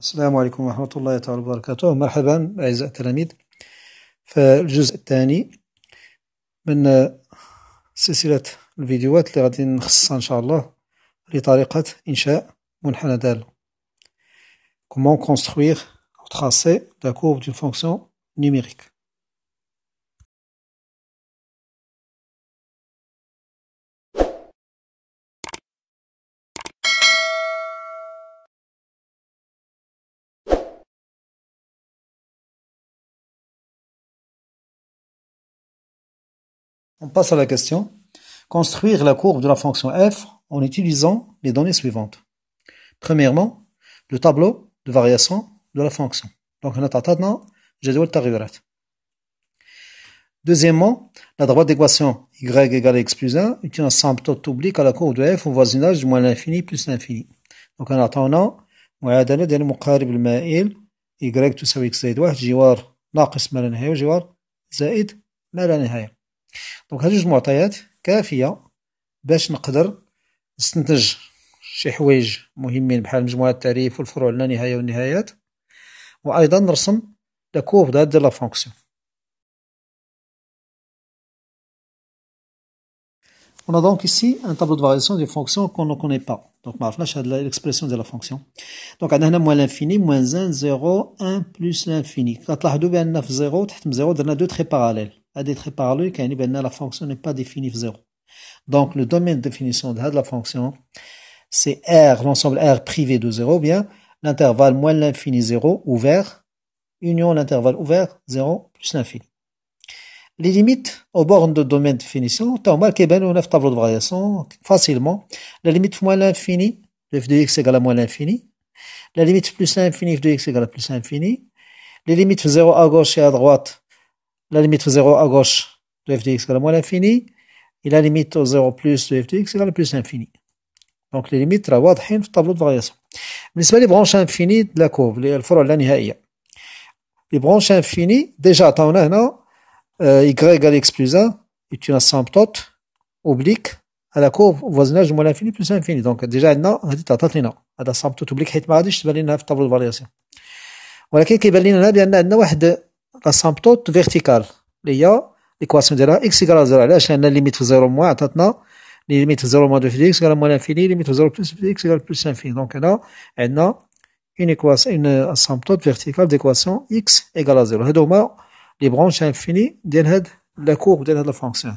السلام عليكم ورحمة الله تعالى وبركاته مرحبا أعزائي التلاميذ في الجزء الثاني من سلسلة الفيديوهات اللي غادي نخصصها إن شاء الله لطريقة إنشاء منحنى دالة Comment construire ou tracer la courbe d'une fonction numérique On passe à la question. Construire la courbe de la fonction f en utilisant les données suivantes. Premièrement, le tableau de variation de la fonction. Donc, on a Deuxièmement, la droite d'équation y égale x plus 1 est une asymptote oblique à la courbe de f au voisinage du moins l'infini plus l'infini. Donc, on attendant معادلة المقارب المائل y ça x 1 جوار دونك هاد جوج معطيات كافيه باش نقدر نستنتج شي حوايج مهمين بحال مجموعه التعريف والفروع لا نهايه والنهايات وايضا نرسم لا كوف ديال لا فونكسيون On a donc ici un tableau de variation d'une fonction qu'on ne connaît pas. Donc, ma flash a l'expression de la fonction. Donc, on a moins l'infini, moins 1, 0, 1, plus l'infini. Quand on a 2, 9, 0, on a deux traits parallèles. d'être parlé car la fonction n'est pas définie 0. Donc le domaine de définition de la fonction c'est R l'ensemble R privé de 0 bien l'intervalle moins l'infini 0 ouvert union l'intervalle ouvert 0 plus l'infini. Les limites aux bornes de domaine de définition, tant mal bien on a tableau de variation facilement. La limite moins l'infini de f de x égale à moins l'infini. La limite plus l'infini f de x égale à plus l'infini. Les limites 0 à gauche et à droite la limite 0 à gauche de f de x égale à moins l'infini, et la limite au 0 plus de f de x égale plus l'infini. Donc les limites sont de la tableau de variation. بالنسبة les branches infinies de la courbe, les et Les branches infinies, déjà a, هنا euh, y égale x plus 1 est une asymptote oblique à la courbe au voisinage de moins l'infini plus l'infini. Donc déjà عندنا هذه تعطات لنا asymptote oblique حيت l'a غاديش تبان de في الطابلو de variation. ولكن كيبان لنا y a une l'asymptote verticale. Il y a l'équation de x égale à 0. Là, j'ai la limite 0 moins, la limite 0 moins 2 x égale à moins l'infini, limite 0 plus x égale à plus l'infini. Donc, là, elle a une asymptote verticale d'équation x égale à 0. Et donc, les branches infinies, d'une la courbe, d'une la fonction.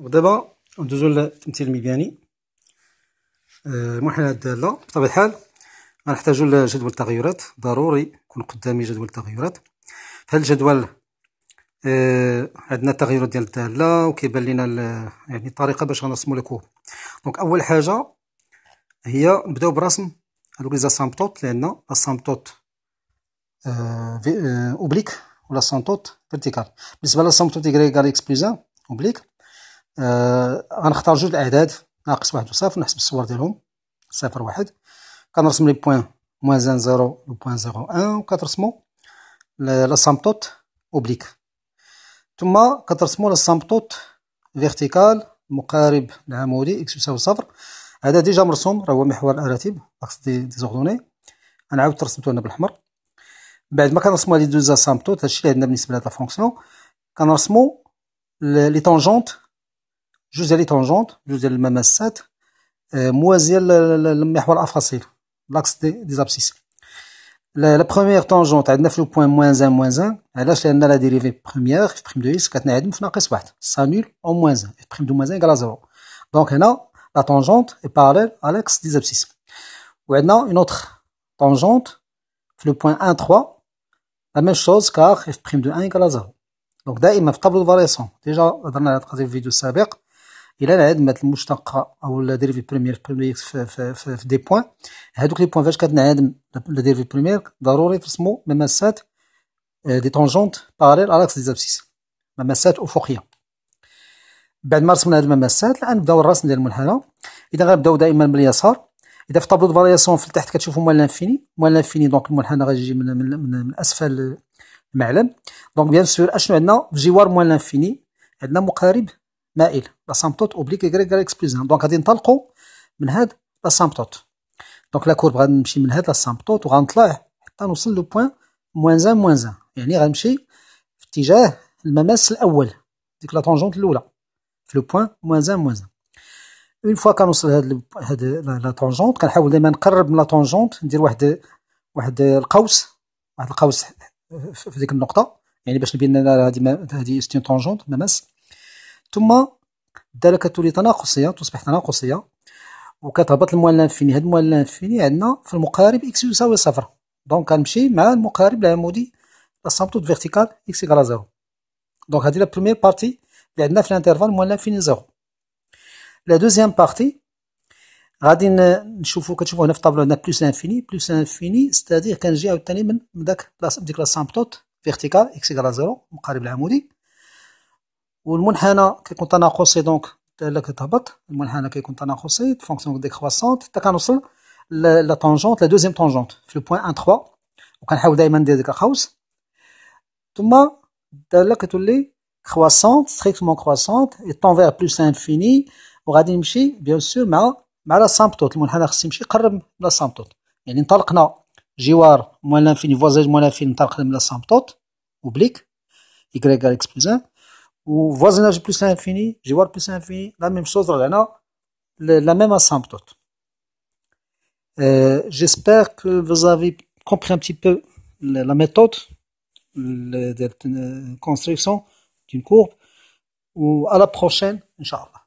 ودابا ندوزو للتمثيل المبياني المحاولة الدالة بطبيعة الحال غنحتاجو لجدول التغيرات ضروري يكون قدامي جدول التغيرات في هاد الجدول آه عندنا التغيرات ديال الدالة وكيبان لينا يعني الطريقة باش غنرسمو الكوب دونك أول حاجة هي نبداو برسم هادوك لي سامبتوت لأن السامبتوت آه في آه أوبليك ولا سامبتوت فيرتيكال بالنسبة للسامبتوت ايغريك إكس بلوز أوبليك آه، غنختار جوج الاعداد ناقص واحد وصفر نحسب الصور ديالهم صفر واحد كنرسم لي بوين زان زيرو بوان زيرو ان كترسمو لاسامبتوت اوبليك ثم كترسمو لاسامبتوت فيرتيكال مقارب العمودي اكس يساوي صفر هذا ديجا مرسوم راه هو محور الاراتيب اكس دي زوردوني غنعاود رسمتو هنا بالاحمر بعد ما كنرسمو هاد دوزا دوز هادشي اللي عندنا بالنسبه لهاد لا فونكسيون كنرسمو لي طونجونت Jusqu'à les tangentes, jusqu'à le même 7 mois l'axe des abscisses. La première tangente elle f point moins 1, moins 1. la dérivée première, f' de x, 4 moins 1, moins à Donc, la tangente est parallèle à l'axe des abscisses. Ou maintenant, une autre tangente, le point 1, 3, la même chose, car à 0. Donc, là, il m'a de variation. Déjà, la troisième vidéo, الى مات المشتقه او لا ديرفي بريمير في في, في, في, في دي بوان هذوك لي بوان فاش كتنعدم لا ديرفي بريمير ضروري ترسمو مماسات آه، دي تونجونت باريل على اكس دي زابسيس مماسات افقيه بعد ما رسمنا هاد المماسات الان نبداو الرسم ديال المنحنى اذا غنبداو دائما من اليسار اذا في طابلو دو فارياسيون في التحت كتشوفوا موال لانفيني موال لانفيني دونك المنحنى غيجي من من, من, من اسفل المعلم دونك بيان سور اشنو عندنا في جوار موال لانفيني عندنا مقارب مائل لاسامبتوت اوبليك يكريك غير اكس بلس 1 دونك غادي نطلقو من هاد لاسامبتوت دونك لا كورب غنمشي من هاد لاسامبتوت وغنطلع حتى نوصل لو بوين موان زان موان زان يعني غنمشي في اتجاه المماس الاول ديك لا طونجونت الاولى في لو بوين موان زان موان زان اون فوا كنوصل هاد هاد لا طونجونت كنحاول دائما نقرب من لا طونجونت ندير واحد واحد القوس واحد القوس في ديك النقطه يعني باش نبين لنا هادي هادي ستين طونجونت مماس ثم الداله كتولي تناقصيه تصبح تناقصيه وكتهبط المعلم لانفيني هاد المعلم لانفيني عندنا في المقارب اكس يساوي صفر دونك كنمشي مع المقارب العمودي لاسامبتود فيرتيكال اكس يكرا زيرو دونك هادي لا بروميير بارتي لي عندنا في الانترفال موال لانفيني زيرو لا دوزيام بارتي غادي نشوفو كتشوفو هنا في الطابلو عندنا بلوس لانفيني بلوس لانفيني ستادير كنجي عاوتاني من داك ديك لاسامبتود فيرتيكال اكس يكرا زيرو المقارب العمودي والمنحنى كيكون تناقصي دونك الا كتهبط المنحنى كيكون تناقصي فونكسيون كروسونت حتى كنوصل لا طونجونت لا دوزيام طونجونت في لو بوان 1 3 وكنحاول دائما ندير ديك القوس ثم الداله كتولي كروسونت ستريكتومون كروسونت اي طون فير بلوس انفيني وغادي نمشي بيان سور مع مع لا سامبتوت المنحنى خصو يمشي يقرب من لا سامبتوت يعني انطلقنا جوار موان لانفيني فوازاج موان لانفيني انطلقنا من لا سامبتوت اوبليك y اكس بلوس 1 voisinage plus plus plus l'infini, plus l'infini, la même chose, la même asymptote. Euh, j'espère que vous avez compris un petit peu la, méthode de euh, construction d'une courbe. Ou à la prochaine, Inch'Allah.